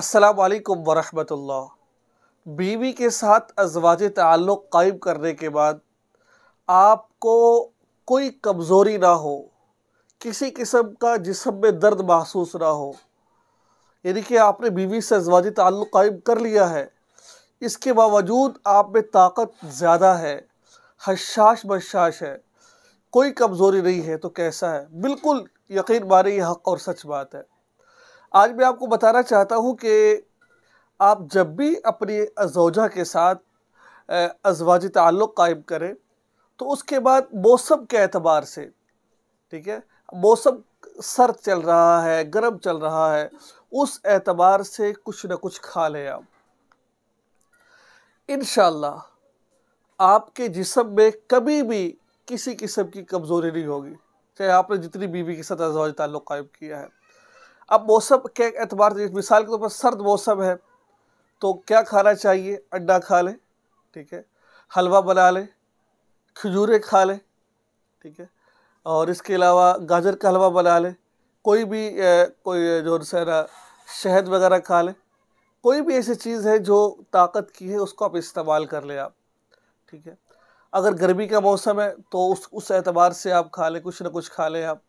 असलकम वरहमतुल्ला बीवी के साथ अजवाज ताल्लुक़ कायम करने के बाद आपको कोई कमज़ोरी ना हो किसी किस्म का जिसम में दर्द महसूस ना हो यानी कि आपने बीवी से अजवाज ताल्लुक़ कायम कर लिया है इसके बावजूद आप में ताकत ज़्यादा है हशाश बशाश है कोई कमज़ोरी नहीं है तो कैसा है बिल्कुल यकीन मारे ये हक़ और सच बात है आज मैं आपको बताना चाहता हूँ कि आप जब भी अपनी अजोजा के साथ अजवाज ताल्लुक़ कायम करें तो उसके बाद मौसम के अतबार से ठीक है मौसम सर्द चल रहा है गर्म चल रहा है उस एतबार से कुछ ना कुछ खा लें आप इन आपके जिसम में कभी भी किसी किस्म की कमज़ोरी नहीं होगी चाहे आपने जितनी बीवी के साथ अजवाज ताल्लुक़ कायम किया है अब मौसम के एतबार मिसाल के तौर तो पर सर्द मौसम है तो क्या खाना चाहिए अंडा खा लें ठीक है हलवा बना लें खजूरें खा लें ठीक है और इसके अलावा गाजर का हलवा बना लें कोई भी ए, कोई जो सारा शहद वगैरह खा लें कोई भी ऐसी चीज़ है जो ताकत की है उसको आप इस्तेमाल कर लें आप ठीक है अगर गर्मी का मौसम है तो उस उस एतबार से आप खा लें कुछ ना कुछ खा लें आप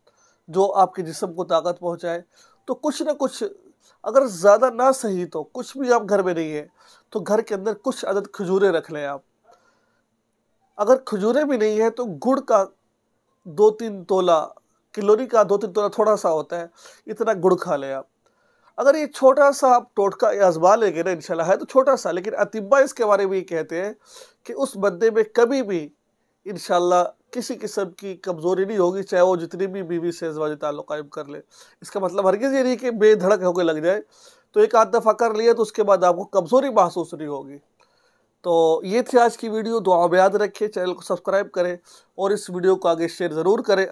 जो आपके जिसम को ताकत पहुँचाए तो कुछ ना कुछ अगर ज़्यादा ना सही तो कुछ भी आप घर में नहीं है तो घर के अंदर कुछ अदद खजूरें रख लें आप अगर खजूरें भी नहीं है तो गुड़ का दो तीन तोला किलोरी का दो तीन तोला थोड़ा सा होता है इतना गुड़ खा लें आप अगर ये छोटा सा आप टोटका आजमा लेंगे ना इनशाला है तो छोटा सा लेकिन अतिबा इसके बारे में ये कहते हैं कि उस बंदे में कभी भी इनशाला किसी किस्म की कमज़ोरी नहीं होगी चाहे वो जितनी भी बीवी से जवाजी ताल्लुक कायम कर ले इसका मतलब हरगिज़ ये नहीं कि बेधड़क होकर लग जाए तो एक आध दफ़ा कर लिया तो उसके बाद आपको कमज़ोरी महसूस नहीं होगी तो ये थी आज की वीडियो दुआ याद रखिए चैनल को सब्सक्राइब करें और इस वीडियो को आगे शेयर ज़रूर करें